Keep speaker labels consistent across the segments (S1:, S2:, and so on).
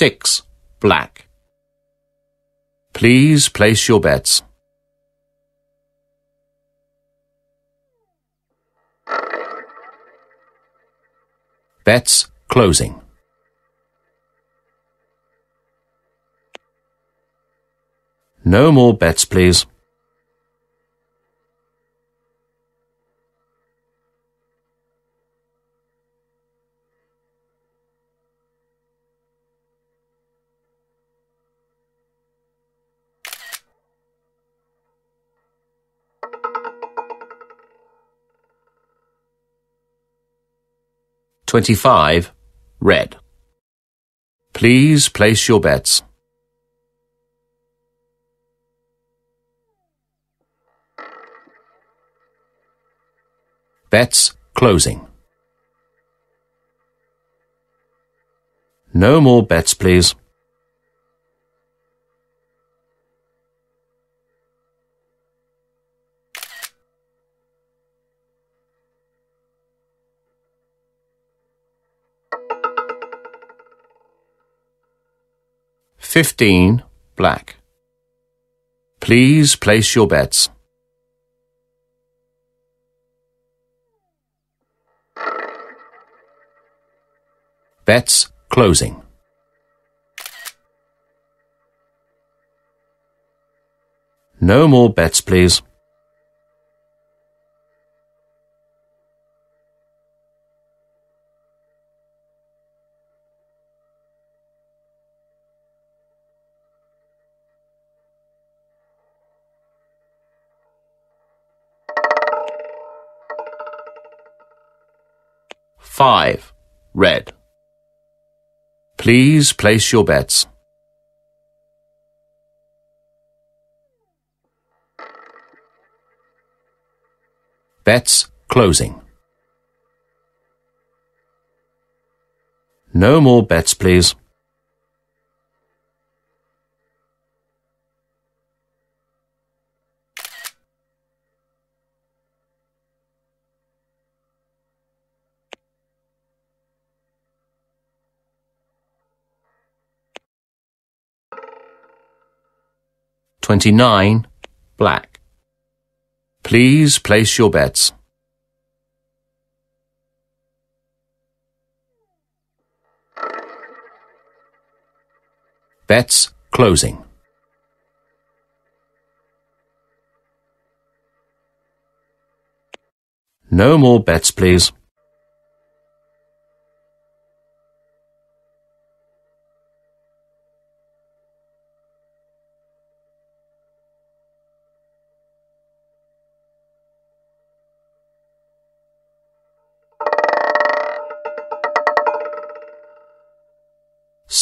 S1: 6 black.
S2: Please place your bets.
S1: Bets closing.
S3: No more bets, please. 25,
S2: red. Please place your bets.
S1: Bets closing.
S3: No more bets, please.
S2: 15 black. Please place your bets.
S1: Bets closing.
S3: No more bets, please.
S1: 5. Red.
S2: Please place your bets.
S1: Bets closing.
S3: No more bets, please.
S2: 29, black. Please place your
S1: bets. Bets closing.
S3: No more bets, please.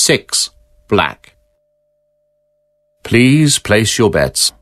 S1: 6 black. Please place your bets.